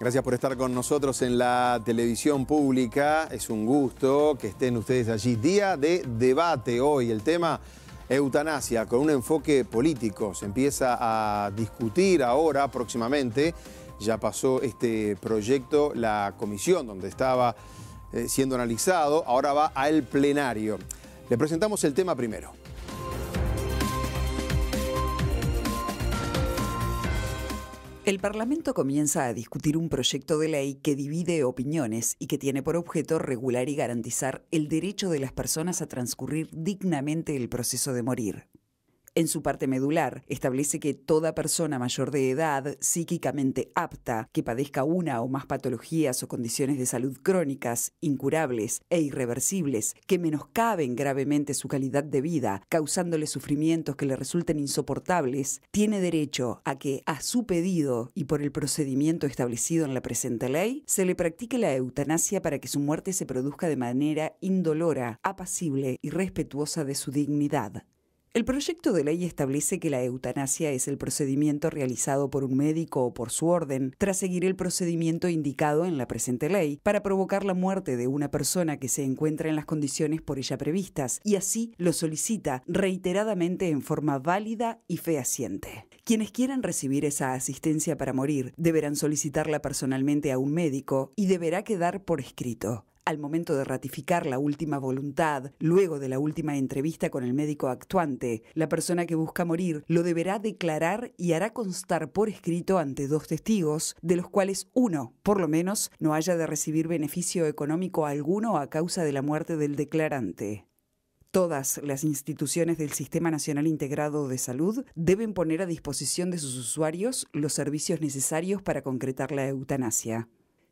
Gracias por estar con nosotros en la televisión pública. Es un gusto que estén ustedes allí. Día de debate hoy. El tema eutanasia con un enfoque político. Se empieza a discutir ahora próximamente. Ya pasó este proyecto la comisión donde estaba eh, siendo analizado. Ahora va al plenario. Le presentamos el tema primero. El Parlamento comienza a discutir un proyecto de ley que divide opiniones y que tiene por objeto regular y garantizar el derecho de las personas a transcurrir dignamente el proceso de morir en su parte medular. Establece que toda persona mayor de edad, psíquicamente apta, que padezca una o más patologías o condiciones de salud crónicas, incurables e irreversibles, que menoscaben gravemente su calidad de vida, causándole sufrimientos que le resulten insoportables, tiene derecho a que, a su pedido y por el procedimiento establecido en la presente ley, se le practique la eutanasia para que su muerte se produzca de manera indolora, apacible y respetuosa de su dignidad. El proyecto de ley establece que la eutanasia es el procedimiento realizado por un médico o por su orden tras seguir el procedimiento indicado en la presente ley para provocar la muerte de una persona que se encuentra en las condiciones por ella previstas y así lo solicita reiteradamente en forma válida y fehaciente. Quienes quieran recibir esa asistencia para morir deberán solicitarla personalmente a un médico y deberá quedar por escrito al momento de ratificar la última voluntad, luego de la última entrevista con el médico actuante, la persona que busca morir lo deberá declarar y hará constar por escrito ante dos testigos, de los cuales uno, por lo menos, no haya de recibir beneficio económico alguno a causa de la muerte del declarante. Todas las instituciones del Sistema Nacional Integrado de Salud deben poner a disposición de sus usuarios los servicios necesarios para concretar la eutanasia.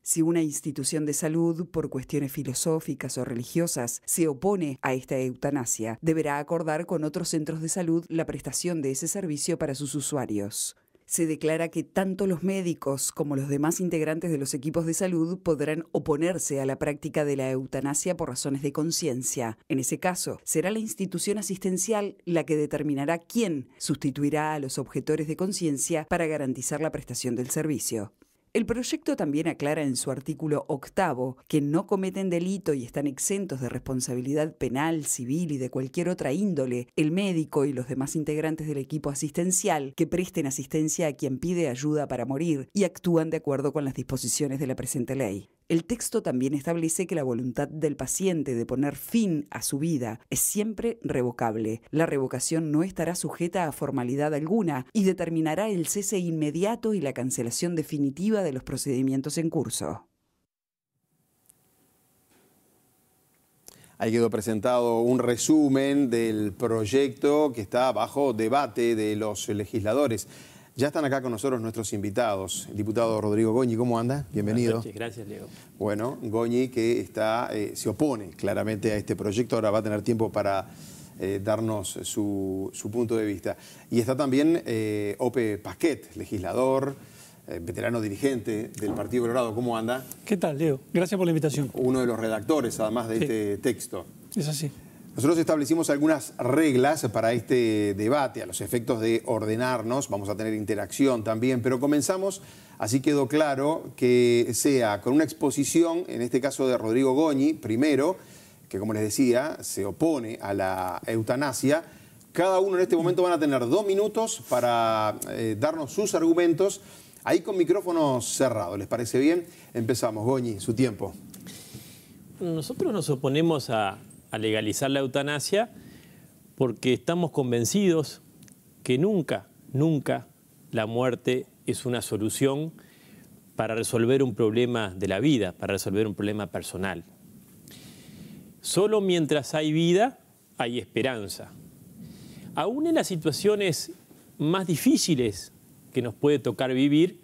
Si una institución de salud, por cuestiones filosóficas o religiosas, se opone a esta eutanasia, deberá acordar con otros centros de salud la prestación de ese servicio para sus usuarios. Se declara que tanto los médicos como los demás integrantes de los equipos de salud podrán oponerse a la práctica de la eutanasia por razones de conciencia. En ese caso, será la institución asistencial la que determinará quién sustituirá a los objetores de conciencia para garantizar la prestación del servicio. El proyecto también aclara en su artículo octavo que no cometen delito y están exentos de responsabilidad penal, civil y de cualquier otra índole el médico y los demás integrantes del equipo asistencial que presten asistencia a quien pide ayuda para morir y actúan de acuerdo con las disposiciones de la presente ley. El texto también establece que la voluntad del paciente de poner fin a su vida es siempre revocable. La revocación no estará sujeta a formalidad alguna y determinará el cese inmediato y la cancelación definitiva de los procedimientos en curso. Ahí quedó presentado un resumen del proyecto que está bajo debate de los legisladores. Ya están acá con nosotros nuestros invitados. El diputado Rodrigo Goñi, ¿cómo anda? Bienvenido. gracias, Diego. Bueno, Goñi que está, eh, se opone claramente a este proyecto, ahora va a tener tiempo para eh, darnos su, punto de vista. Y está también eh, Ope Pasquet, legislador, veterano dirigente del Partido Colorado. ¿Cómo anda? ¿Qué tal, Leo? Gracias por la invitación. Uno de los redactores, además, de este texto. Es así. Nosotros establecimos algunas reglas para este debate, a los efectos de ordenarnos, vamos a tener interacción también, pero comenzamos, así quedó claro, que sea con una exposición, en este caso de Rodrigo Goñi, primero, que como les decía, se opone a la eutanasia. Cada uno en este momento van a tener dos minutos para eh, darnos sus argumentos, ahí con micrófonos cerrados. ¿les parece bien? Empezamos, Goñi, su tiempo. Nosotros nos oponemos a, a legalizar la eutanasia porque estamos convencidos que nunca, nunca la muerte es una solución para resolver un problema de la vida, para resolver un problema personal. Solo mientras hay vida hay esperanza. Aún en las situaciones más difíciles que nos puede tocar vivir,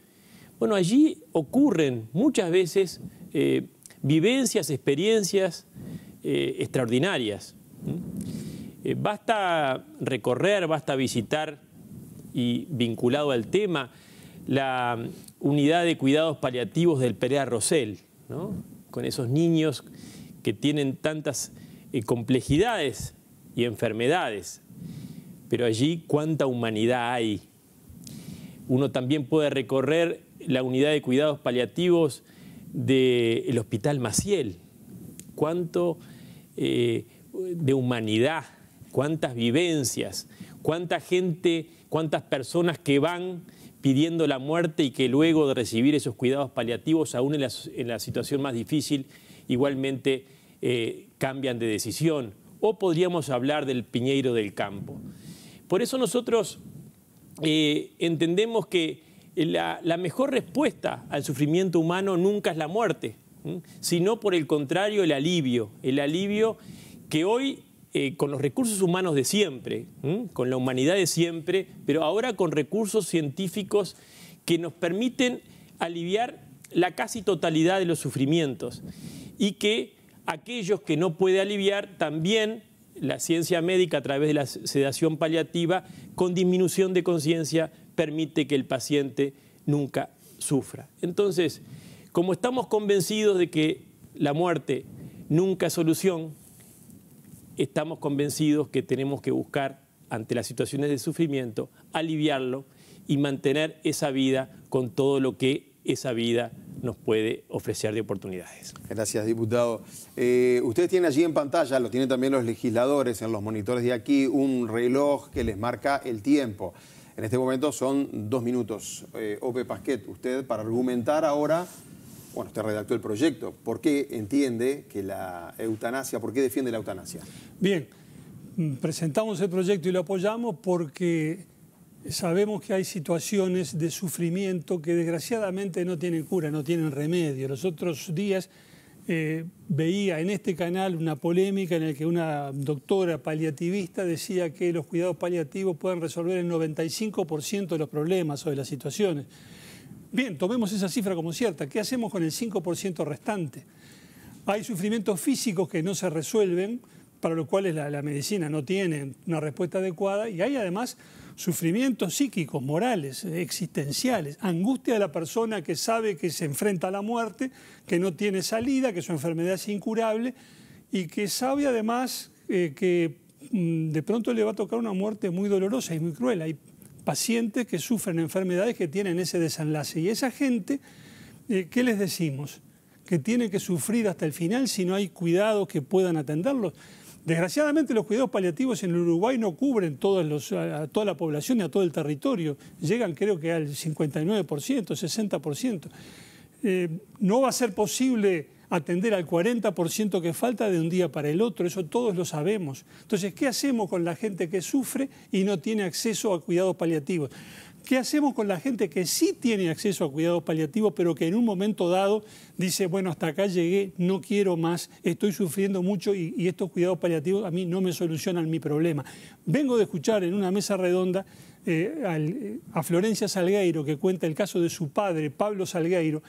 bueno, allí ocurren muchas veces eh, vivencias, experiencias eh, extraordinarias. Eh, basta recorrer, basta visitar, y vinculado al tema, la unidad de cuidados paliativos del Perea Rosell, con esos niños que tienen tantas eh, complejidades y enfermedades. Pero allí cuánta humanidad hay. Uno también puede recorrer la unidad de cuidados paliativos del Hospital Maciel. Cuánto eh, de humanidad, cuántas vivencias, cuánta gente, cuántas personas que van pidiendo la muerte y que luego de recibir esos cuidados paliativos, aún en la, situación más difícil, igualmente eh, cambian de decisión. O podríamos hablar del piñeiro del campo. Por eso nosotros eh, entendemos que la mejor respuesta al sufrimiento humano nunca es la muerte, sino por el contrario el alivio, el alivio que hoy eh, con los recursos humanos de siempre, con la humanidad de siempre, pero ahora con recursos científicos que nos permiten aliviar la casi totalidad de los sufrimientos y que aquellos que no puede aliviar también la ciencia médica a través de la sedación paliativa con disminución de conciencia permite que el paciente nunca sufra. Entonces, como estamos convencidos de que la muerte nunca es solución, estamos convencidos que tenemos que buscar, ante las situaciones de sufrimiento, aliviarlo y mantener esa vida con todo lo que esa vida nos puede ofrecer de oportunidades. Gracias, diputado. Eh, ustedes tienen allí en pantalla, lo tienen también los legisladores en los monitores de aquí, un reloj que les marca el tiempo. En este momento son dos minutos. Eh, Ope Pasquet, usted para argumentar ahora bueno, usted redactó el proyecto. ¿Por qué entiende que la eutanasia, por qué defiende la eutanasia? Bien, presentamos el proyecto y lo apoyamos porque sabemos que hay situaciones de sufrimiento que desgraciadamente no tienen cura, no tienen remedio. Los otros días eh, veía en este canal una polémica en la que una doctora paliativista decía que los cuidados paliativos pueden resolver el 95% de los problemas o de las situaciones. Bien, tomemos esa cifra como cierta. ¿Qué hacemos con el 5% restante? Hay sufrimientos físicos que no se resuelven, para los cuales la, medicina no tiene una respuesta adecuada, y hay además sufrimientos psíquicos, morales, existenciales, angustia de la persona que sabe que se enfrenta a la muerte, que no tiene salida, que su enfermedad es incurable, y que sabe además eh, que mm, de pronto le va a tocar una muerte muy dolorosa y muy cruel pacientes que sufren enfermedades que tienen ese desenlace. Y esa gente, eh, ¿qué les decimos? Que tiene que sufrir hasta el final si no hay cuidados que puedan atenderlos. Desgraciadamente los cuidados paliativos en el Uruguay no cubren a toda la población y a todo el territorio. Llegan creo que al 59%, 60%. Eh, no va a ser posible atender al 40% que falta de un día para el otro, eso todos lo sabemos. Entonces, ¿qué hacemos con la gente que sufre y no tiene acceso a cuidados paliativos? ¿Qué hacemos con la gente que sí tiene acceso a cuidados paliativos, pero que en un momento dado dice, bueno, hasta acá llegué, no quiero más, estoy sufriendo mucho y, estos cuidados paliativos a mí no me solucionan mi problema? Vengo de escuchar en una mesa redonda eh, a Florencia Salgueiro, que cuenta el caso de su padre, Pablo Salgueiro,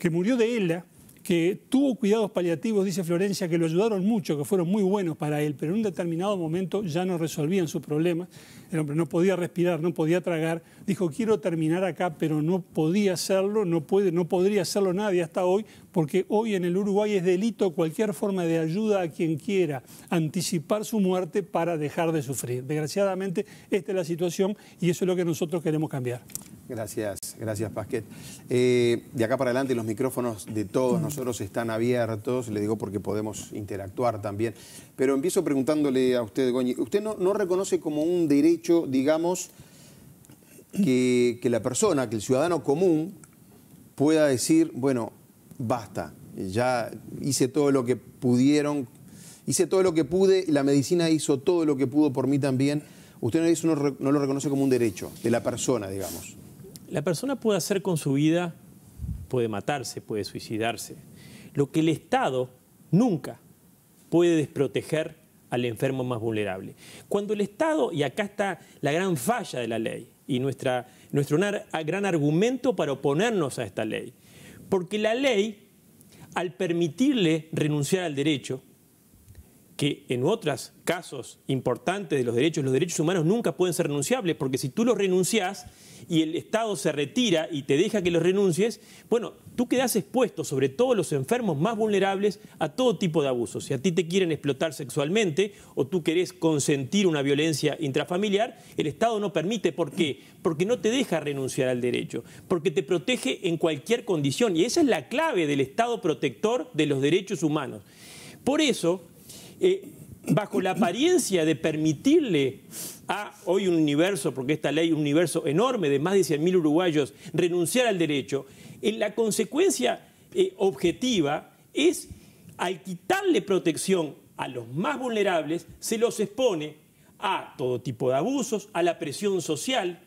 que murió de ELA, que tuvo cuidados paliativos, dice Florencia, que lo ayudaron mucho, que fueron muy buenos para él, pero en un determinado momento ya no resolvían su problema. El hombre no podía respirar, no podía tragar. Dijo, quiero terminar acá, pero no podía hacerlo, no, puede, no podría hacerlo nadie hasta hoy porque hoy en el Uruguay es delito cualquier forma de ayuda a quien quiera anticipar su muerte para dejar de sufrir. Desgraciadamente, esta es la situación y eso es lo que nosotros queremos cambiar. Gracias, gracias Pasquet. Eh, de acá para adelante los micrófonos de todos nosotros están abiertos, le digo porque podemos interactuar también, pero empiezo preguntándole a usted, Goñi, ¿usted no, reconoce como un derecho, digamos, que, la persona, que el ciudadano común pueda decir, bueno, basta, ya hice todo lo que pudieron, hice todo lo que pude, la medicina hizo todo lo que pudo por mí también. Usted no, lo reconoce como un derecho de la persona, digamos. La persona puede hacer con su vida, puede matarse, puede suicidarse. Lo que el Estado nunca puede desproteger al enfermo más vulnerable. Cuando el Estado, y acá está la gran falla de la ley y nuestro gran argumento para oponernos a esta ley, porque la ley, al permitirle renunciar al derecho, que en otros casos importantes de los derechos, los derechos humanos nunca pueden ser renunciables, porque si tú los renuncias y el Estado se retira y te deja que los renuncies, bueno, tú quedas expuesto, sobre todo los enfermos más vulnerables, a todo tipo de abusos. Si a ti te quieren explotar sexualmente o tú querés consentir una violencia intrafamiliar, el Estado no permite. ¿Por qué? Porque no te deja renunciar al derecho, porque te protege en cualquier condición. Y esa es la clave del Estado protector de los derechos humanos. Por eso, eh, bajo la apariencia de permitirle a hoy un universo, porque esta ley es un universo enorme de más de 100.000 uruguayos, renunciar al derecho, en eh, la consecuencia eh, objetiva es al quitarle protección a los más vulnerables, se los expone a todo tipo de abusos, a la presión social.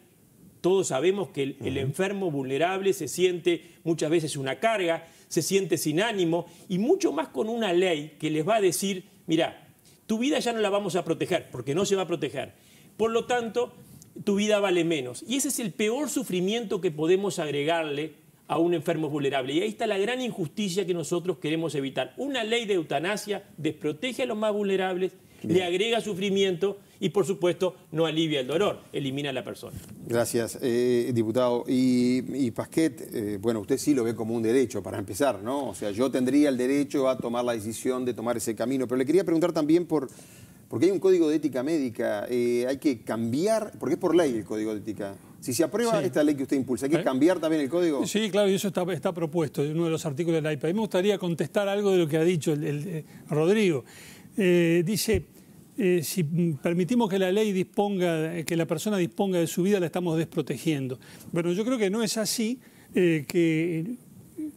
Todos sabemos que el enfermo vulnerable se siente muchas veces una carga, se siente sin ánimo y mucho más con una ley que les va a decir mira, tu vida ya no la vamos a proteger, porque no se va a proteger. Por lo tanto, tu vida vale menos. Y ese es el peor sufrimiento que podemos agregarle a un enfermo vulnerable. Y ahí está la gran injusticia que nosotros queremos evitar. Una ley de eutanasia desprotege a los más vulnerables le agrega sufrimiento y por supuesto no alivia el dolor, elimina a la persona. Gracias, eh, diputado. Y, Pasquet, eh, bueno, usted sí lo ve como un derecho para empezar, ¿no? O sea, yo tendría el derecho a tomar la decisión de tomar ese camino, pero le quería preguntar también por... Porque hay un código de ética médica, eh, hay que cambiar, porque es por ley el código de ética. Si se aprueba esta ley que usted impulsa, ¿hay que cambiar también el código? Sí, claro, y eso está, propuesto en uno de los artículos de la IPA. mí me gustaría contestar algo de lo que ha dicho Rodrigo. Eh, dice, eh, si permitimos que la ley disponga, que la persona disponga de su vida, la estamos desprotegiendo. Bueno, yo creo que no es así, eh, que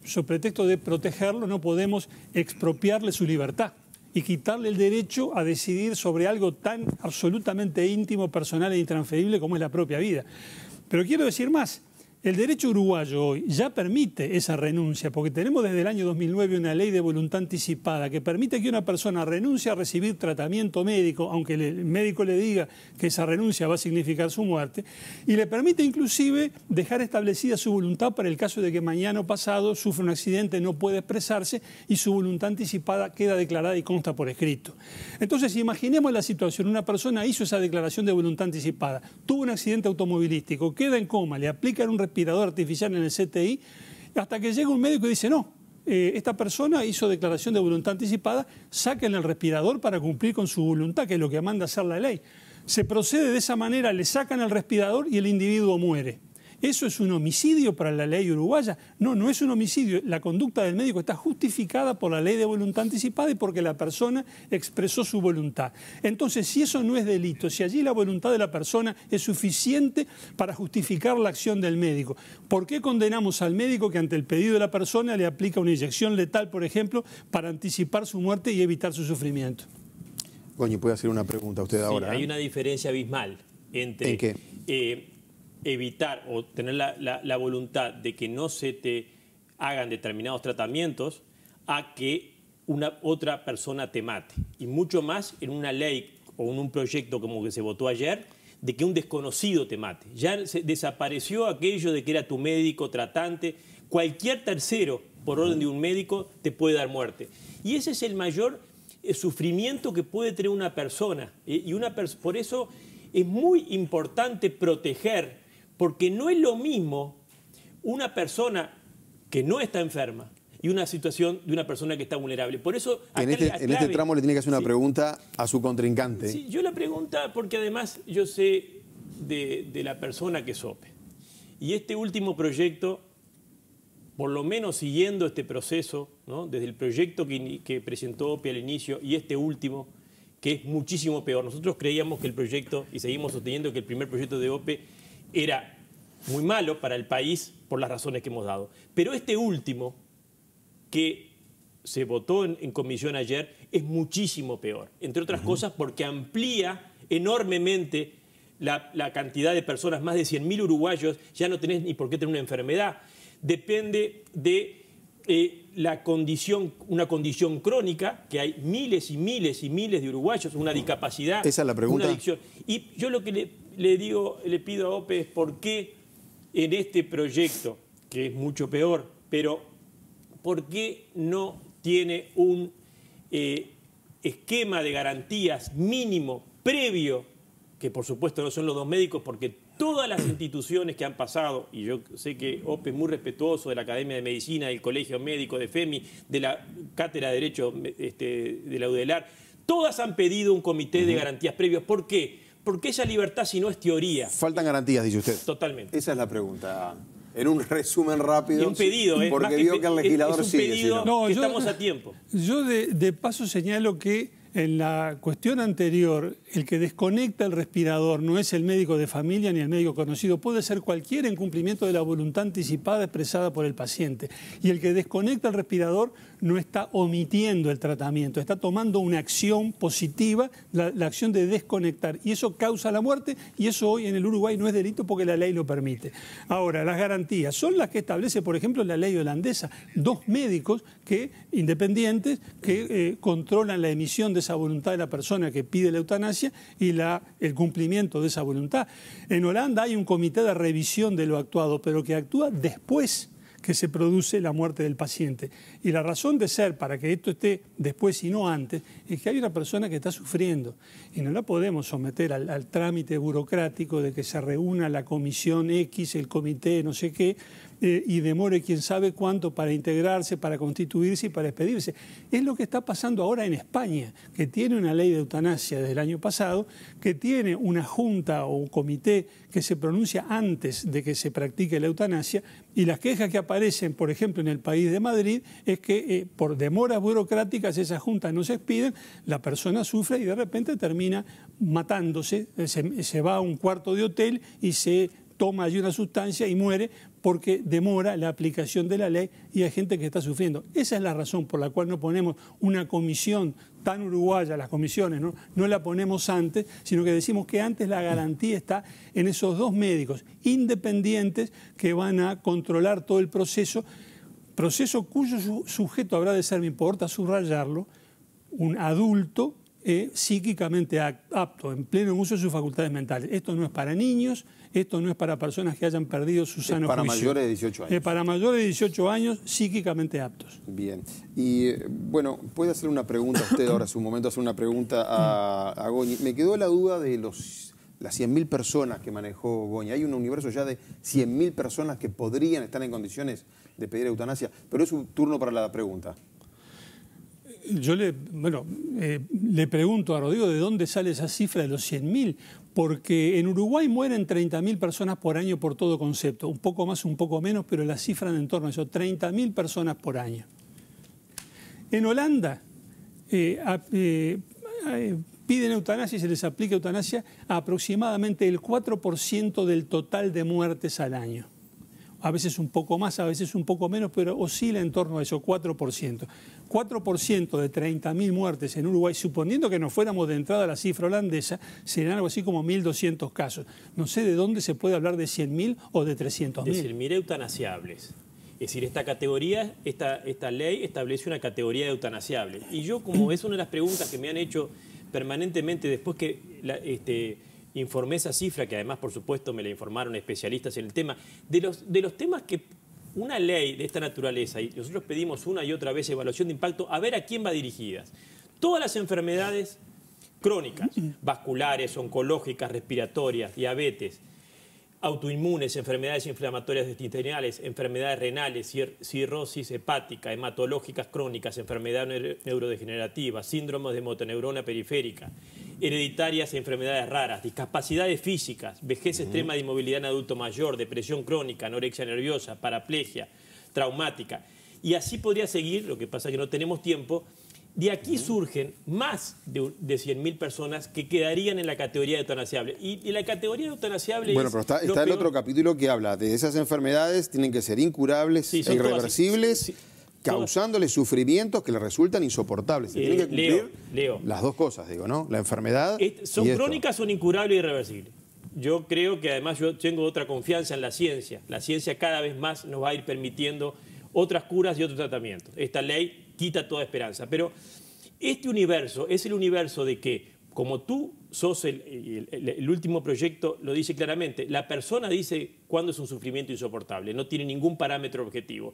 sobre pretexto de protegerlo no podemos expropiarle su libertad y quitarle el derecho a decidir sobre algo tan absolutamente íntimo, personal e intransferible como es la propia vida. Pero quiero decir más, el derecho uruguayo hoy ya permite esa renuncia, porque tenemos desde el año 2009 una ley de voluntad anticipada que permite que una persona renuncie a recibir tratamiento médico, aunque el médico le diga que esa renuncia va a significar su muerte, y le permite inclusive dejar establecida su voluntad para el caso de que mañana o pasado sufre un accidente, no puede expresarse y su voluntad anticipada queda declarada y consta por escrito. Entonces, imaginemos la situación, una persona hizo esa declaración de voluntad anticipada, tuvo un accidente automovilístico, queda en coma, le aplican un respirador artificial en el CTI, hasta que llega un médico y dice, no, eh, esta persona hizo declaración de voluntad anticipada, saquen el respirador para cumplir con su voluntad, que es lo que manda hacer la ley. Se procede de esa manera, le sacan el respirador y el individuo muere. ¿Eso es un homicidio para la ley uruguaya? No, no es un homicidio. La conducta del médico está justificada por la ley de voluntad anticipada y porque la persona expresó su voluntad. Entonces, si eso no es delito, si allí la voluntad de la persona es suficiente para justificar la acción del médico, ¿por qué condenamos al médico que ante el pedido de la persona le aplica una inyección letal, por ejemplo, para anticipar su muerte y evitar su sufrimiento? Coño, puede hacer una pregunta a usted ahora. Hay ¿eh? una diferencia abismal entre eh, evitar o tener la, voluntad de que no se te hagan determinados tratamientos a que una otra persona te mate. Y mucho más en una ley o en un proyecto como que se votó ayer, de que un desconocido te mate. Ya desapareció aquello de que era tu médico, tratante. Cualquier tercero, por orden de un médico, te puede dar muerte. Y ese es el mayor eh, sufrimiento que puede tener una persona. Y una por eso es muy importante proteger porque no es lo mismo una persona que no está enferma y una situación de una persona que está vulnerable. Por eso... Este, en este, en este, tramo le tiene que hacer una pregunta a su contrincante. Sí, yo la pregunta porque además yo sé de, la persona que sope. Y este último proyecto, por lo menos siguiendo este proceso, desde el proyecto que, que presentó OPE al inicio y este último, que es muchísimo peor. Nosotros creíamos que el proyecto, y seguimos sosteniendo que el primer proyecto de OPE era muy malo para el país por las razones que hemos dado. Pero este último, que se votó en, comisión ayer, es muchísimo peor, entre otras cosas porque amplía enormemente la, cantidad de personas, más de 100.000 uruguayos, ya no tenés ni por qué tener una enfermedad. Depende de eh, la condición, una condición crónica, que hay miles y miles y miles de uruguayos, una discapacidad. Esa es la pregunta. Una adicción. Y yo lo que le digo, le pido a OPE es por qué en este proyecto, que es mucho peor, pero ¿por qué no tiene un eh, esquema de garantías mínimo previo, que por supuesto no son los dos médicos, porque todas las instituciones que han pasado, y yo sé que OPE es muy respetuoso de la Academia de Medicina, del Colegio Médico, de FEMI, de la Cátedra de Derecho este, de la UDELAR, todas han pedido un comité de garantías previos. ¿Por qué? ¿Por qué esa libertad si no es teoría? Faltan garantías, dice usted. Totalmente. Esa es la pregunta. En un resumen rápido. Y un pedido, ¿eh? Porque vio que, el legislador sigue. estamos a tiempo. Yo de paso señalo que en la cuestión anterior, el que desconecta el respirador no es el médico de familia ni el médico conocido, puede ser cualquier en cumplimiento de la voluntad anticipada expresada por el paciente. Y el que desconecta el respirador no está omitiendo el tratamiento, está tomando una acción positiva, la, acción de desconectar. Y eso causa la muerte y eso hoy en el Uruguay no es delito porque la ley lo permite. Ahora, las garantías son las que establece, por ejemplo, la ley holandesa. Dos médicos que, independientes que eh, controlan la emisión de esa voluntad de la persona que pide la eutanasia y la, el cumplimiento de esa voluntad. En Holanda hay un comité de revisión de lo actuado, pero que actúa después que se produce la muerte del paciente. Y la razón de ser para que esto esté después y no antes es que hay una persona que está sufriendo y no la podemos someter al, al trámite burocrático de que se reúna la comisión X, el comité no sé qué, eh, y demore quién sabe cuánto para integrarse, para constituirse y para expedirse. Es lo que está pasando ahora en España, que tiene una ley de eutanasia desde el año pasado, que tiene una junta o un comité que se pronuncia antes de que se practique la eutanasia y las quejas que aparecen, por ejemplo, en el país de Madrid es que eh, por demoras burocráticas esas juntas no se expiden, la persona sufre y de repente termina matándose, eh, se va a un cuarto de hotel y se toma allí una sustancia y muere porque demora la aplicación de la ley y hay gente que está sufriendo. Esa es la razón por la cual no ponemos una comisión tan uruguaya, las comisiones, ¿no? la ponemos antes, sino que decimos que antes la garantía está en esos dos médicos independientes que van a controlar todo el proceso, proceso cuyo sujeto habrá de ser, me importa subrayarlo, un adulto eh, psíquicamente apto, en pleno uso de sus facultades mentales. Esto no es para niños, esto no es para personas que hayan perdido su sano es para mayores de 18 años. para mayores de 18 años psíquicamente aptos. Bien. Y bueno, puede hacer una pregunta a usted ahora, hace un momento hacer una pregunta a, Goñi. Me quedó la duda de los las 100.000 personas que manejó Goñi. Hay un universo ya de 100.000 personas que podrían estar en condiciones de pedir eutanasia, pero es un turno para la pregunta yo le, bueno, eh, le pregunto a Rodrigo de dónde sale esa cifra de los 100.000, porque en Uruguay mueren 30.000 personas por año por todo concepto, un poco más, un poco menos, pero la cifra en torno a eso, 30.000 personas por año. En Holanda eh, eh, piden eutanasia y se les aplica eutanasia a aproximadamente el 4% del total de muertes al año a veces un poco más, a veces un poco menos, pero oscila en torno a eso, 4%. 4% de 30.000 muertes en Uruguay, suponiendo que nos fuéramos de entrada a la cifra holandesa, serían algo así como 1.200 casos. No sé de dónde se puede hablar de 100.000 o de 300.000. Es decir, mire eutanasiables. Es decir, esta categoría, esta, esta ley establece una categoría de eutanasiables. Y yo, como es una de las preguntas que me han hecho permanentemente después que la, este, informé esa cifra, que además, por supuesto, me la informaron especialistas en el tema, de los, de los temas que una ley de esta naturaleza, y nosotros pedimos una y otra vez evaluación de impacto, a ver a quién va dirigidas. Todas las enfermedades crónicas, vasculares, oncológicas, respiratorias, diabetes, autoinmunes, enfermedades inflamatorias intestinales, enfermedades renales, cirrosis hepática, hematológicas crónicas, enfermedades neurodegenerativas, síndromos de motoneurona periférica, hereditarias, enfermedades raras, discapacidades físicas, vejez extrema de inmovilidad en adulto mayor, depresión crónica, anorexia nerviosa, paraplegia, traumática. Y así podría seguir, lo que pasa es que no tenemos tiempo. De aquí surgen más de, 100.000 personas que quedarían en la categoría de eutanasiable. Y, la categoría de eutanasiable Bueno, pero está, el otro capítulo que habla de esas enfermedades, tienen que ser incurables, e irreversibles causándole sufrimientos que le resultan insoportables. que eh, Leo, las dos cosas, digo, ¿no? La enfermedad. son crónicas, son incurables e irreversibles. Yo creo que además yo tengo otra confianza en la ciencia. La ciencia cada vez más nos va a ir permitiendo otras curas y otros tratamientos. Esta ley quita toda esperanza. Pero este universo es el universo de que como tú sos el, último proyecto, lo dice claramente, la persona dice cuándo es un sufrimiento insoportable, no tiene ningún parámetro objetivo.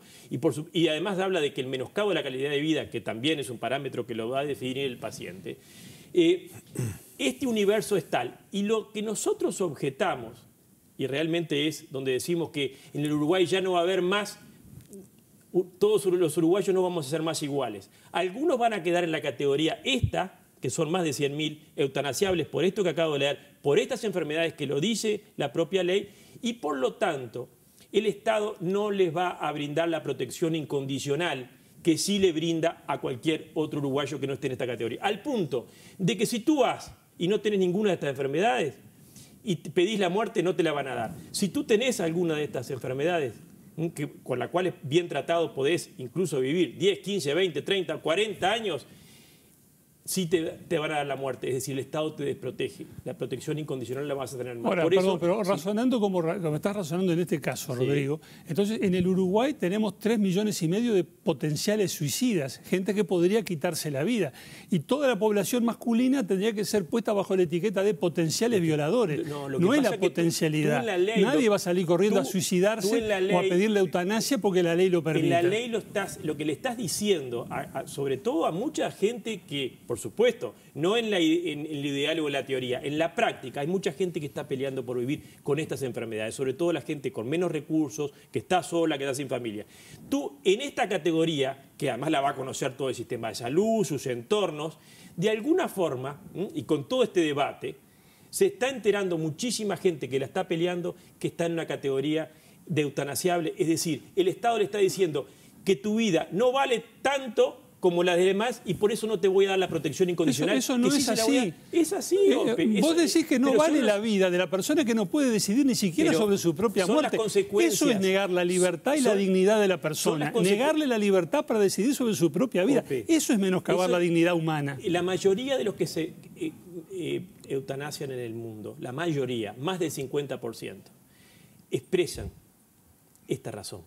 Y, además habla de que el menoscabo de la calidad de vida, que también es un parámetro que lo va a definir el paciente, eh, este universo es tal. Y lo que nosotros objetamos, y realmente es donde decimos que en el Uruguay ya no va a haber más todos los uruguayos no vamos a ser más iguales. Algunos van a quedar en la categoría esta que son más de 100.000 eutanasiables por esto que acabo de leer, por estas enfermedades que lo dice la propia ley, y por lo tanto el Estado no les va a brindar la protección incondicional que sí le brinda a cualquier otro uruguayo que no esté en esta categoría. Al punto de que si tú vas y no tienes ninguna de estas enfermedades y pedís la muerte, no te la van a dar. Si tú tenés alguna de estas enfermedades, mm, con las cuales bien tratado podés incluso vivir 10, 15, 20, 30, 40 años, sí te, te, van a dar la muerte, es decir, el Estado te desprotege. La protección incondicional la vas a tener Ahora, perdón, pero razonando como, me estás razonando en este caso, Rodrigo, entonces en el Uruguay tenemos 3 millones y medio de potenciales suicidas, gente que podría quitarse la vida. Y toda la población masculina tendría que ser puesta bajo la etiqueta de potenciales violadores. No, es la potencialidad. Nadie va a salir corriendo a suicidarse o a pedirle eutanasia porque la ley lo permite. En la ley lo, estás, lo que le estás diciendo, sobre todo a mucha gente que, supuesto, no en, en, el ideal o en la teoría, en la práctica. Hay mucha gente que está peleando por vivir con estas enfermedades, sobre todo la gente con menos recursos, que está sola, que está sin familia. Tú, en esta categoría, que además la va a conocer todo el sistema de salud, sus entornos, de alguna forma, y con todo este debate, se está enterando muchísima gente que la está peleando que está en una categoría de eutanasiable, es decir, el Estado le está diciendo que tu vida no vale tanto como las demás y por eso no te voy a dar la protección incondicional. Eso, no es, así. Eh, eh, es así. vos decís que no vale la vida de la persona que no puede decidir ni siquiera sobre su propia muerte. Eso es negar la libertad y la dignidad de la persona. Negarle la libertad para decidir sobre su propia vida. Eso es menoscabar la dignidad humana. La mayoría de los que se eh, eutanasian en el mundo, la mayoría, más del 50%, expresan esta razón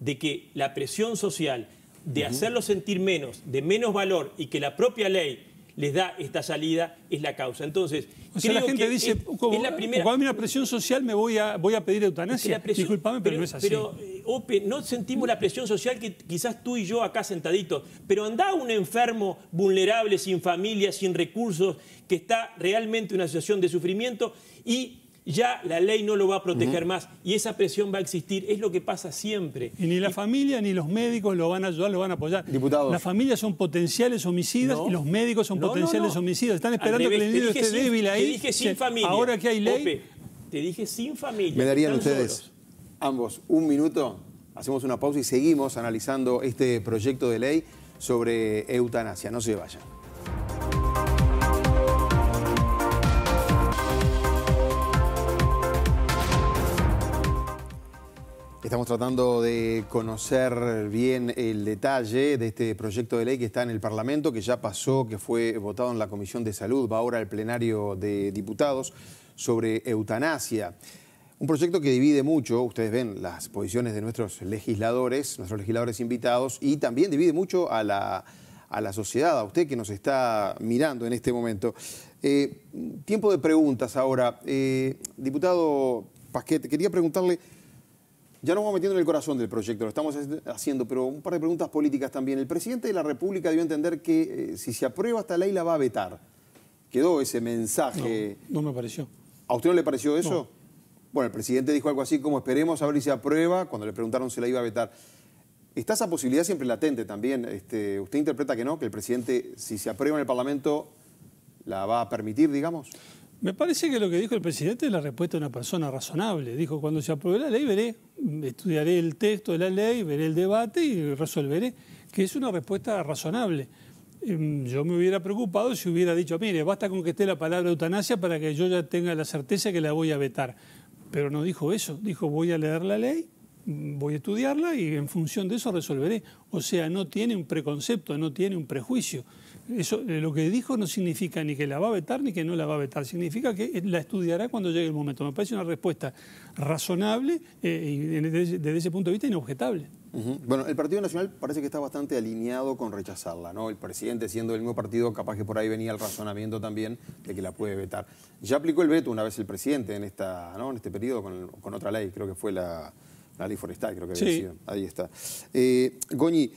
de que la presión social de hacerlos sentir menos, de menos valor y que la propia ley les da esta salida es la causa. Entonces, creo la gente dice, es, como, la primera... cuando una presión social me voy a, voy a pedir eutanasia. Disculpame, pero, no es así. Pero, eh, Ope, no sentimos la presión social que quizás tú y yo acá sentaditos, pero anda un enfermo vulnerable, sin familia, sin recursos, que está realmente en una situación de sufrimiento y ya la ley no lo va a proteger más y esa presión va a existir, es lo que pasa siempre. Y ni la familia ni los médicos lo van a ayudar, lo van a apoyar. Diputados. Las familias son potenciales homicidas y los médicos son potenciales homicidas. Están esperando que el niño esté débil ahí. Te dije sin familia. Ahora que hay ley. te dije sin familia. Me darían ustedes ambos un minuto, hacemos una pausa y seguimos analizando este proyecto de ley sobre eutanasia. No se vayan. Estamos tratando de conocer bien el detalle de este proyecto de ley que está en el Parlamento, que ya pasó, que fue votado en la Comisión de Salud, va ahora al plenario de diputados, sobre eutanasia. Un proyecto que divide mucho, ustedes ven las posiciones de nuestros legisladores, nuestros legisladores invitados, y también divide mucho a la, sociedad, a usted que nos está mirando en este momento. Eh, tiempo de preguntas ahora. Eh, diputado Pasquete, quería preguntarle... Ya nos vamos metiendo en el corazón del proyecto, lo estamos haciendo, pero un par de preguntas políticas también. El presidente de la República debió entender que eh, si se aprueba esta ley la va a vetar. Quedó ese mensaje. No, me pareció. ¿A usted no le pareció eso? Bueno, el presidente dijo algo así como esperemos a ver si se aprueba, cuando le preguntaron si la iba a vetar. Está esa posibilidad siempre latente también. Este, ¿Usted interpreta que no, que el presidente, si se aprueba en el Parlamento, la va a permitir, digamos? Me parece que lo que dijo el presidente es la respuesta de una persona razonable. Dijo, cuando se apruebe la ley veré, estudiaré el texto de la ley, veré el debate y resolveré, que es una respuesta razonable. Em, yo me hubiera preocupado si hubiera dicho, mire, basta con que esté la palabra eutanasia para que yo ya tenga la certeza que la voy a vetar. Pero no dijo eso, dijo, voy a leer la ley, voy a estudiarla y en función de eso resolveré. O sea, no tiene un preconcepto, no tiene un prejuicio. Eso, eh, lo que dijo no significa ni que la va a vetar ni que no la va a vetar, significa que eh, la estudiará cuando llegue el momento. Me parece una respuesta razonable eh, y desde, ese punto de vista inobjetable. Bueno, el Partido Nacional parece que está bastante alineado con rechazarla, ¿no? El presidente, siendo el mismo partido, capaz que por ahí venía el razonamiento también de que la puede vetar. Ya aplicó el veto una vez el presidente en, esta, ¿no? en este periodo con, otra ley, creo que fue la, la ley forestal, creo que Ahí está. Goñi,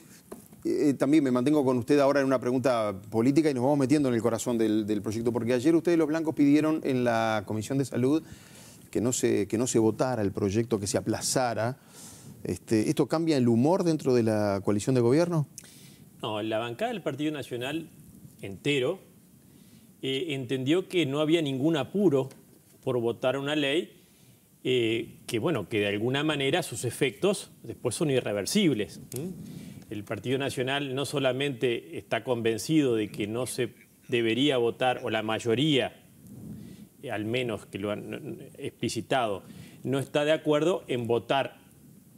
eh, también me mantengo con usted ahora en una pregunta política y nos vamos metiendo en el corazón del, proyecto, porque ayer ustedes los blancos pidieron en la Comisión de Salud que no se, que no se votara el proyecto, que se aplazara. Este, ¿Esto cambia el humor dentro de la coalición de gobierno? No, la bancada del Partido Nacional entero eh, entendió que no había ningún apuro por votar una ley eh, que, bueno, que de alguna manera sus efectos después son irreversibles el Partido Nacional no solamente está convencido de que no se debería votar, o la mayoría, eh, al menos que lo han explicitado, no está de acuerdo en votar,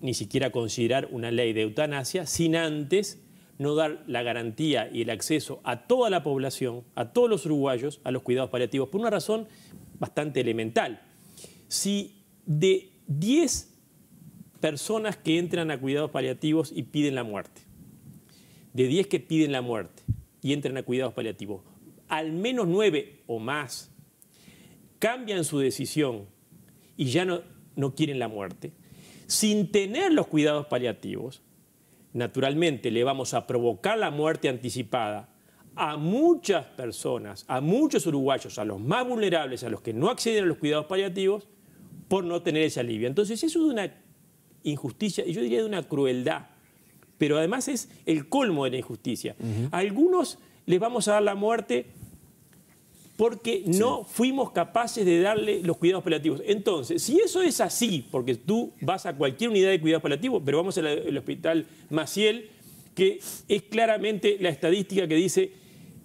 ni siquiera considerar una ley de eutanasia, sin antes no dar la garantía y el acceso a toda la población, a todos los uruguayos, a los cuidados paliativos, por una razón bastante elemental. Si de 10 personas que entran a cuidados paliativos y piden la muerte. De 10 que piden la muerte y entran a cuidados paliativos, al menos 9 o más cambian su decisión y ya no, no quieren la muerte, sin tener los cuidados paliativos, naturalmente le vamos a provocar la muerte anticipada a muchas personas, a muchos uruguayos, a los más vulnerables, a los que no acceden a los cuidados paliativos, por no tener ese alivio. Entonces, eso es una injusticia y yo diría de una crueldad, pero además es el colmo de la injusticia. A algunos les vamos a dar la muerte porque no fuimos capaces de darle los cuidados paliativos. Entonces, si eso es así, porque tú vas a cualquier unidad de cuidados paliativos, pero vamos al hospital Maciel, que es claramente la estadística que dice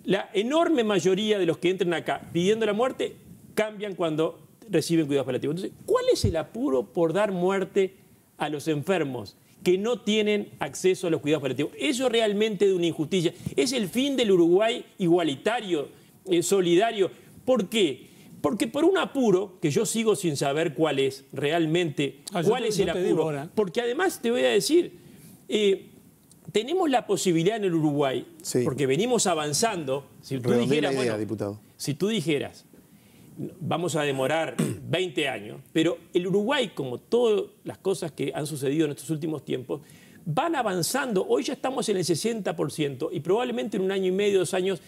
la enorme mayoría de los que entran acá pidiendo la muerte cambian cuando reciben cuidados paliativos. Entonces, ¿cuál es el apuro por dar muerte a los enfermos que no tienen acceso a los cuidados paliativos. Eso realmente de una injusticia. Es el fin del Uruguay igualitario, eh, solidario. ¿Por qué? Porque por un apuro, que yo sigo sin saber cuál es realmente, ah, cuál es el apuro. Porque además te voy a decir, eh, tenemos la posibilidad en el Uruguay, porque venimos avanzando. Si tú, dijeras, si tú dijeras, vamos a demorar 20 años, pero el Uruguay, como todas las cosas que han sucedido en estos últimos tiempos, van avanzando. Hoy ya estamos en el 60% y probablemente en un año y medio, dos años,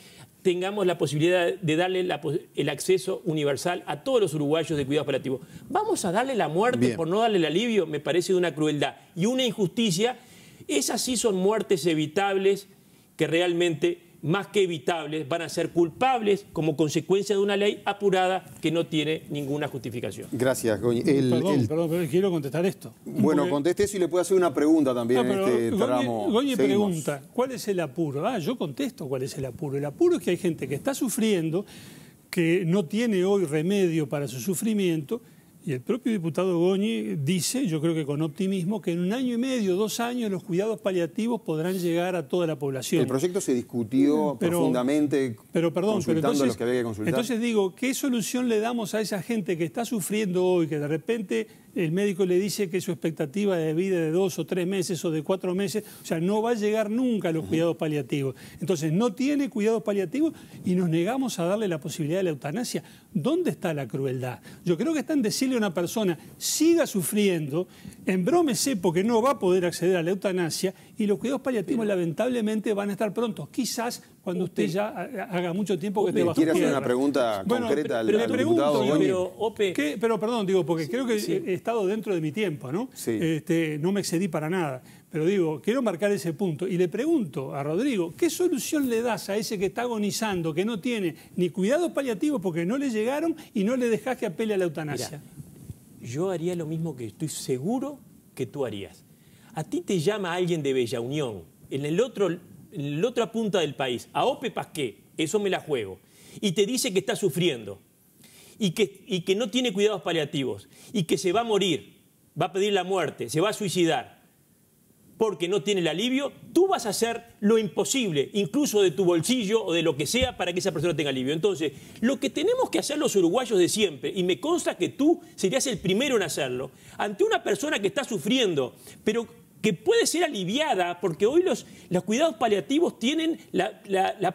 tengamos la posibilidad de darle el acceso universal a todos los uruguayos de cuidado operativo. Vamos a darle la muerte por no darle el alivio, me parece de una crueldad y una injusticia. Esas sí son muertes evitables que realmente más que evitables, van a ser culpables como consecuencia de una ley apurada que no tiene ninguna justificación. Gracias, Goñi. perdón, perdón, pero quiero contestar esto. Bueno, conteste eso y le puedo hacer una pregunta también este tramo. Goñi pregunta, ¿cuál es el apuro? Ah, yo contesto cuál es el apuro. El apuro es que hay gente que está sufriendo, que no tiene hoy remedio para su sufrimiento y el propio diputado Goñi dice, yo creo que con optimismo, que en un año y medio, dos años, los cuidados paliativos podrán llegar a toda la población. El proyecto se discutió profundamente pero, perdón, consultando pero entonces, los que había que consultar. Entonces digo, ¿qué solución le damos a esa gente que está sufriendo hoy, que de repente el médico le dice que su expectativa de vida de dos o tres meses o de cuatro meses, o sea, no va a llegar nunca a los cuidados paliativos. Entonces, no tiene cuidados paliativos y nos negamos a darle la posibilidad de la eutanasia. ¿Dónde está la crueldad? Yo creo que está en decirle a una persona, siga sufriendo, embrómese porque no va a poder acceder a la eutanasia y los cuidados paliativos lamentablemente van a estar prontos, quizás cuando usted, ya haga mucho tiempo que esté bajo ¿Quiere hacer una pregunta concreta pero, al, pero, perdón, digo, porque creo que he estado dentro de mi tiempo, ¿no? Sí. Este, no me excedí para nada. Pero digo, quiero marcar ese punto. Y le pregunto a Rodrigo, ¿qué solución le das a ese que está agonizando, que no tiene ni cuidados paliativos porque no le llegaron y no le dejás que apele a la eutanasia? yo haría lo mismo que estoy seguro que tú harías a ti te llama alguien de Bella Unión, en, el otro, la otra punta del país, a Ope Pasqué, eso me la juego, y te dice que está sufriendo y que, y que no tiene cuidados paliativos y que se va a morir, va a pedir la muerte, se va a suicidar porque no tiene el alivio, tú vas a hacer lo imposible, incluso de tu bolsillo o de lo que sea, para que esa persona tenga alivio. Entonces, lo que tenemos que hacer los uruguayos de siempre, y me consta que tú serías el primero en hacerlo, ante una persona que está sufriendo, pero que puede ser aliviada, porque hoy los, los cuidados paliativos tienen la,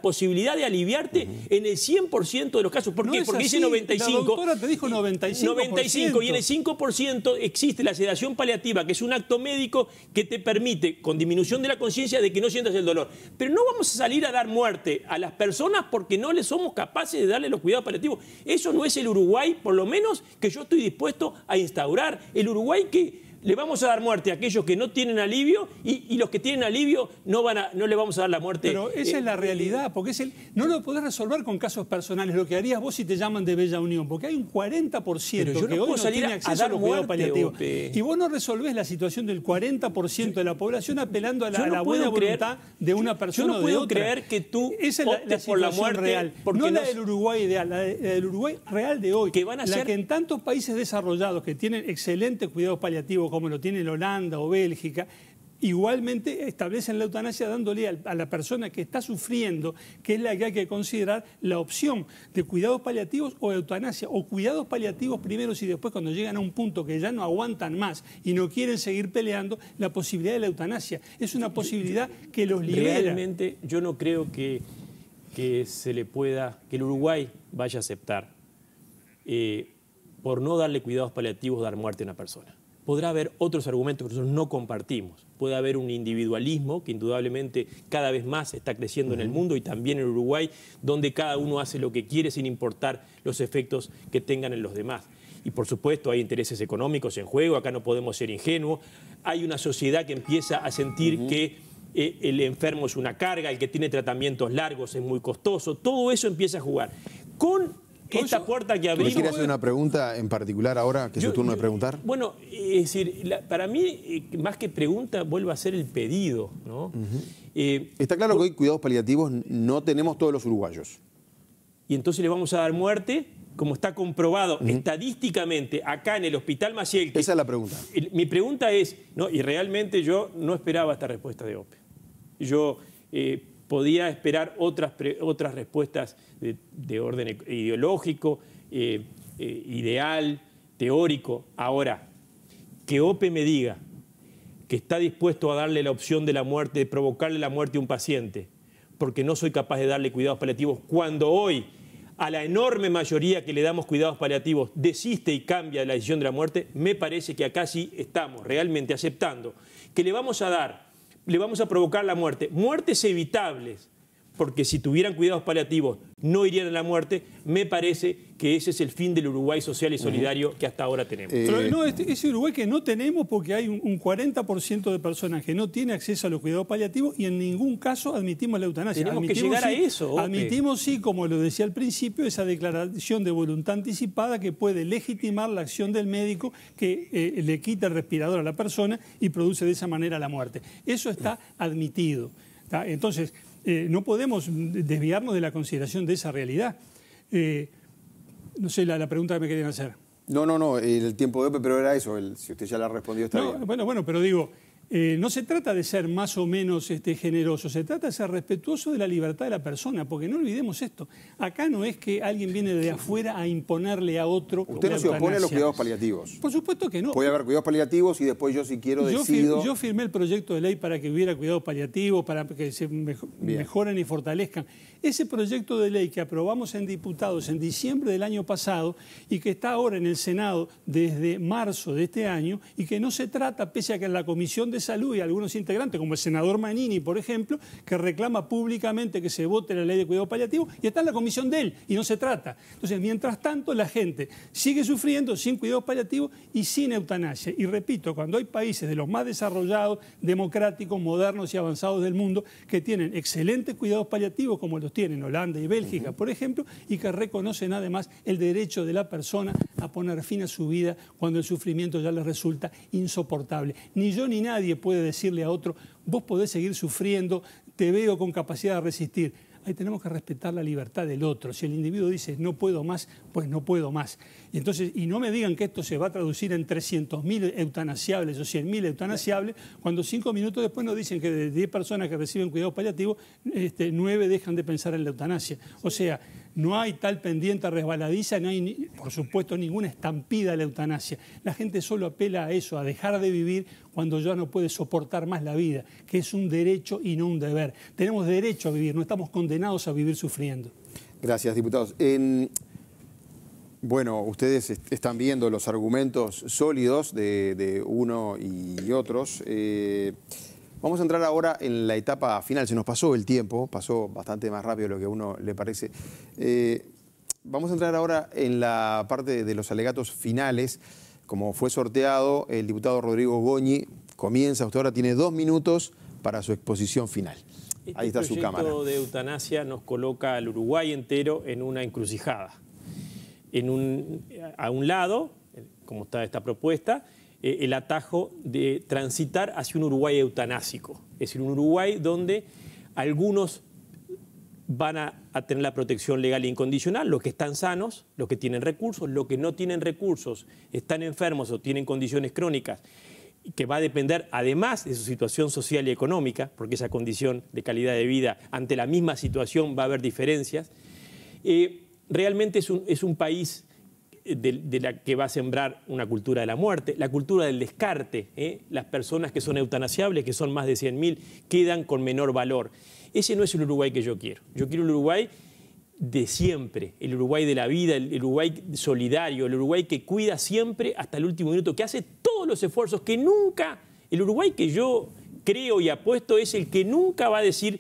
posibilidad de aliviarte en el 100% de los casos. ¿Por qué? Porque dice 95. La doctora te dijo 95%. 95 y en el 5% existe la sedación paliativa, que es un acto médico que te permite, con disminución de la conciencia, de que no sientas el dolor. Pero no vamos a salir a dar muerte a las personas porque no le somos capaces de darle los cuidados paliativos. Eso no es el Uruguay, por lo menos, que yo estoy dispuesto a instaurar. El Uruguay que le vamos a dar muerte a aquellos que no tienen alivio y, los que tienen alivio no, van a, no le vamos a dar la muerte. Pero esa es la eh, eh, realidad, porque es el, no lo podés resolver con casos personales, lo que harías vos si te llaman de Bella Unión, porque hay un 40% que hoy no tiene acceso a, un los cuidados Y vos no resolvés la situación del 40% de la población apelando a la, buena voluntad de una persona yo, no puedo creer que tú esa es la, la muerte real, no la del Uruguay ideal, la, del Uruguay real de hoy, que van a la que en tantos países desarrollados que tienen excelentes cuidados paliativos como lo en Holanda o Bélgica, igualmente establecen la eutanasia dándole a la persona que está sufriendo, que es la que hay que considerar la opción de cuidados paliativos o eutanasia, o cuidados paliativos primero y después cuando llegan a un punto que ya no aguantan más y no quieren seguir peleando, la posibilidad de la eutanasia. Es una posibilidad que los libera. Realmente yo no creo que, que se le pueda, que el Uruguay vaya a aceptar eh, por no darle cuidados paliativos dar muerte a una persona podrá haber otros argumentos que nosotros no compartimos. Puede haber un individualismo que indudablemente cada vez más está creciendo en el mundo y también en Uruguay, donde cada uno hace lo que quiere sin importar los efectos que tengan en los demás. Y por supuesto hay intereses económicos en juego, acá no podemos ser ingenuos. Hay una sociedad que empieza a sentir que eh, el enfermo es una carga, el que tiene tratamientos largos es muy costoso, todo eso empieza a jugar. Con esta puerta que abrimos... hacer una pregunta en particular ahora, que es su turno de preguntar? Bueno, es decir, para mí, eh, más que pregunta, vuelvo a ser el pedido. ¿no? Eh, está claro que hoy cuidados paliativos no tenemos todos los uruguayos. Y entonces le vamos a dar muerte como está comprobado estadísticamente acá en el Hospital Maciel. Esa es la pregunta. Mi pregunta es, no, y realmente yo no esperaba esta respuesta de OPE. Yo eh, podía esperar otras, otras respuestas de, orden e, ideológico, eh, eh, ideal, teórico. Ahora, que OPE me diga que está dispuesto a darle la opción de la muerte, de provocarle la muerte a un paciente, porque no soy capaz de darle cuidados paliativos, cuando hoy a la enorme mayoría que le damos cuidados paliativos desiste y cambia la decisión de la muerte, me parece que acá sí estamos realmente aceptando que le vamos a dar le vamos a provocar la muerte. Muertes evitables porque si tuvieran cuidados paliativos no irían a la muerte, me parece que ese es el fin del Uruguay social y solidario que hasta ahora tenemos. Eh, Pero no, es este, Uruguay que no tenemos porque hay un, 40% de personas que no tiene acceso a los cuidados paliativos y en ningún caso admitimos la eutanasia. Tenemos que llegar a eso. Admitimos sí, como lo decía al principio, esa declaración de voluntad anticipada que puede legitimar la acción del médico que eh, le quita el respirador a la persona y produce de esa manera la muerte. Eso está admitido. Entonces, eh, no podemos desviarnos de la consideración de esa realidad. Eh, no sé la, pregunta que me querían hacer. No, no, no, el tiempo de OPE, pero era eso, el, si usted ya la ha está bien. Bueno, bueno, pero digo, eh, no se trata de ser más o menos este, generoso, se trata de ser respetuoso de la libertad de la persona, porque no olvidemos esto. Acá no es que alguien viene de afuera a imponerle a otro. Usted no se opone a los cuidados paliativos. Por supuesto que no. Puede haber cuidados paliativos y después yo si quiero yo decido. yo firmé el proyecto de ley para que hubiera cuidados paliativos, para que se mejoren y fortalezcan. Ese proyecto de ley que aprobamos en diputados en diciembre del año pasado y que está ahora en el Senado desde marzo de este año y que no se trata, pese a que en la comisión de Salud y algunos integrantes, como el senador Manini, por ejemplo, que reclama públicamente que se vote la ley de cuidado paliativo, y está en la comisión de él, y no se trata. Entonces, mientras tanto, la gente sigue sufriendo sin cuidados paliativos y sin eutanasia. Y repito, cuando hay países de los más desarrollados, democráticos, modernos y avanzados del mundo, que tienen excelentes cuidados paliativos, como los tienen Holanda y Bélgica, por ejemplo, y que reconocen además el derecho de la persona a poner fin a su vida cuando el sufrimiento ya le resulta insoportable. Ni yo ni nadie puede decirle a otro, vos podés seguir sufriendo, te veo con capacidad de resistir. Ahí tenemos que respetar la libertad del otro. Si el individuo dice no puedo más, pues no puedo más. Y entonces, y no me digan que esto se va a traducir en 300.000 eutanasiables o 100.000 eutanasiables, cuando cinco minutos después nos dicen que de 10 personas que reciben cuidado paliativo, este, 9 dejan de pensar en la eutanasia. O sea, no hay tal pendiente resbaladiza, no hay, por supuesto, ninguna estampida a la eutanasia. La gente solo apela a eso, a dejar de vivir cuando ya no puede soportar más la vida, que es un derecho y no un deber. Tenemos derecho a vivir, no estamos condenados a vivir sufriendo. Gracias, diputados. bueno, ustedes están viendo los argumentos sólidos de, uno y otros. Eh, Vamos a entrar ahora en la etapa final. Se nos pasó el tiempo, pasó bastante más rápido de lo que a uno le parece. Eh, vamos a entrar ahora en la parte de los alegatos finales. Como fue sorteado, el diputado Rodrigo Goñi comienza. Usted ahora tiene dos minutos para su exposición final. Este Ahí está su cámara. El de eutanasia nos coloca al Uruguay entero en una encrucijada. En un, a un lado, como está esta propuesta, eh, el atajo de transitar hacia un Uruguay eutanásico, es decir, un Uruguay donde algunos van a, tener la protección legal incondicional, los que están sanos, los que tienen recursos, los que no tienen recursos, están enfermos o tienen condiciones crónicas, que va a depender además de su situación social y económica, porque esa condición de calidad de vida ante la misma situación va a haber diferencias. Eh, realmente es un país de, la que va a sembrar una cultura de la muerte, la cultura del descarte. ¿eh? Las personas que son eutanasiables, que son más de 100.000, quedan con menor valor. Ese no es el Uruguay que yo quiero. Yo quiero el Uruguay de siempre, el Uruguay de la vida, el Uruguay solidario, el Uruguay que cuida siempre hasta el último minuto, que hace todos los esfuerzos, que nunca, el Uruguay que yo creo y apuesto es el que nunca va a decir,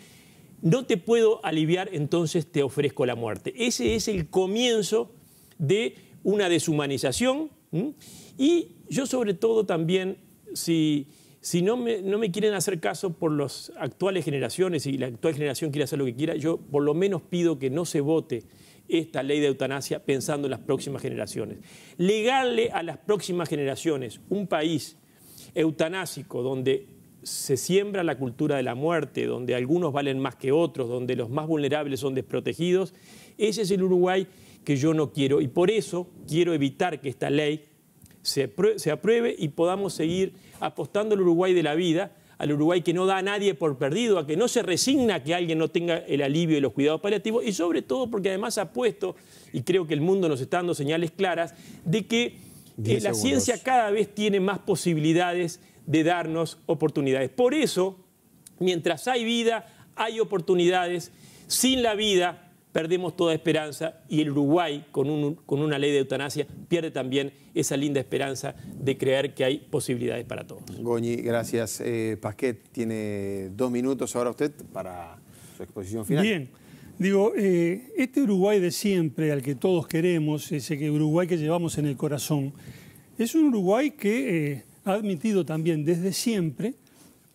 no te puedo aliviar, entonces te ofrezco la muerte. Ese es el comienzo de una deshumanización. Y yo sobre todo también, si, no, me, no me quieren hacer caso por las actuales generaciones y la actual generación quiere hacer lo que quiera, yo por lo menos pido que no se vote esta ley de eutanasia pensando en las próximas generaciones. Legarle a las próximas generaciones un país eutanásico donde se siembra la cultura de la muerte, donde algunos valen más que otros, donde los más vulnerables son desprotegidos, ese es el Uruguay que yo no quiero. Y por eso quiero evitar que esta ley se apruebe, y podamos seguir apostando al Uruguay de la vida, al Uruguay que no da a nadie por perdido, a que no se resigna que alguien no tenga el alivio y los cuidados paliativos, y sobre todo porque además ha puesto, y creo que el mundo nos está dando señales claras, de que eh, la ciencia cada vez tiene más posibilidades de darnos oportunidades. Por eso, mientras hay vida, hay oportunidades. Sin la vida perdemos toda esperanza y el Uruguay, con, una ley de eutanasia, pierde también esa linda esperanza de creer que hay posibilidades para todos. Goñi, gracias. Eh, Pasquet tiene dos minutos ahora usted para su exposición final. Bien. Digo, eh, este Uruguay de siempre, al que todos queremos, ese Uruguay que llevamos en el corazón, es un Uruguay que eh, ha admitido también desde siempre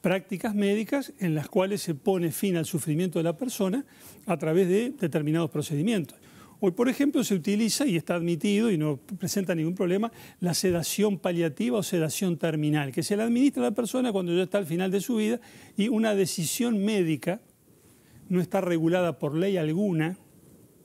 prácticas médicas en las cuales se pone fin al sufrimiento de la persona a través de determinados procedimientos. Hoy, por ejemplo, se utiliza y está admitido y no presenta ningún problema la sedación paliativa o sedación terminal, que se la administra a la persona cuando ya está al final de su vida y una decisión médica no está regulada por ley alguna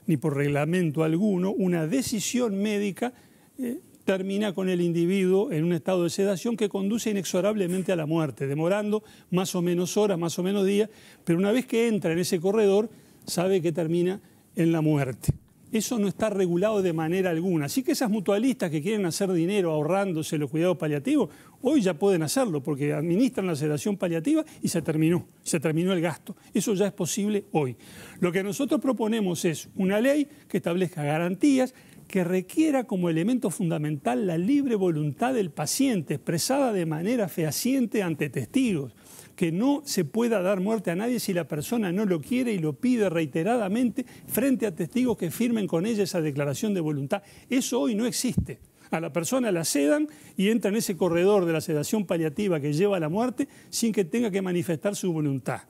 ni por reglamento alguno, una decisión médica eh, termina con el individuo en un estado de sedación que conduce inexorablemente a la muerte, demorando más o menos horas, más o menos días, pero una vez que entra en ese corredor, sabe que termina en la muerte. Eso no está regulado de manera alguna. Así que esas mutualistas que quieren hacer dinero ahorrándose los cuidados paliativos, hoy ya pueden hacerlo porque administran la sedación paliativa y se terminó, se terminó el gasto. Eso ya es posible hoy. Lo que nosotros proponemos es una ley que establezca garantías, que requiera como elemento fundamental la libre voluntad del paciente, expresada de manera fehaciente ante testigos, que no se pueda dar muerte a nadie si la persona no lo quiere y lo pide reiteradamente frente a testigos que firmen con ella esa declaración de voluntad. Eso hoy no existe. A la persona la sedan y entra en ese corredor de la sedación paliativa que lleva a la muerte sin que tenga que manifestar su voluntad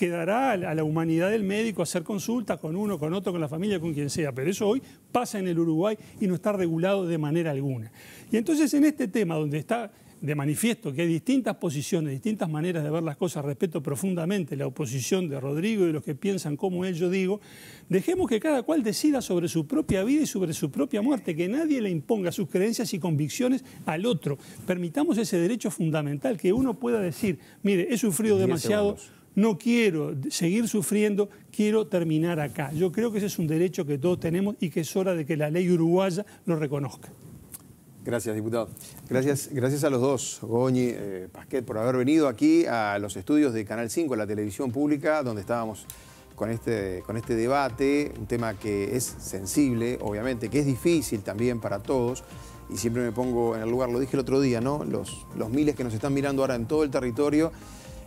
quedará a la humanidad del médico hacer consultas con uno, con otro, con la familia, con quien sea, pero eso hoy pasa en el Uruguay y no está regulado de manera alguna. Y entonces en este tema donde está de manifiesto que hay distintas posiciones, distintas maneras de ver las cosas, respeto profundamente la oposición de Rodrigo y los que piensan como él, yo digo, dejemos que cada cual decida sobre su propia vida y sobre su propia muerte, que nadie le imponga sus creencias y convicciones al otro. Permitamos ese derecho fundamental, que uno pueda decir, mire, he sufrido demasiado no quiero seguir sufriendo, quiero terminar acá. Yo creo que ese es un derecho que todos tenemos y que es hora de que la ley uruguaya lo reconozca. Gracias, diputado. Gracias, gracias a los dos, Goñi, eh, Pasquet, por haber venido aquí a los estudios de Canal 5, la televisión pública, donde estábamos con este, con este debate, un tema que es sensible, obviamente, que es difícil también para todos, y siempre me pongo en el lugar, lo dije el otro día, ¿no? Los, los miles que nos están mirando ahora en todo el territorio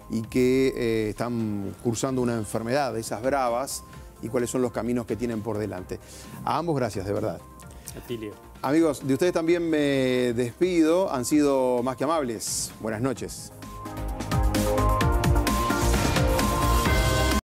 y que eh, están cursando una enfermedad esas bravas y cuáles son los caminos que tienen por delante. A ambos gracias, de verdad. Atilio. Amigos, de ustedes también me despido. Han sido más que amables. Buenas noches.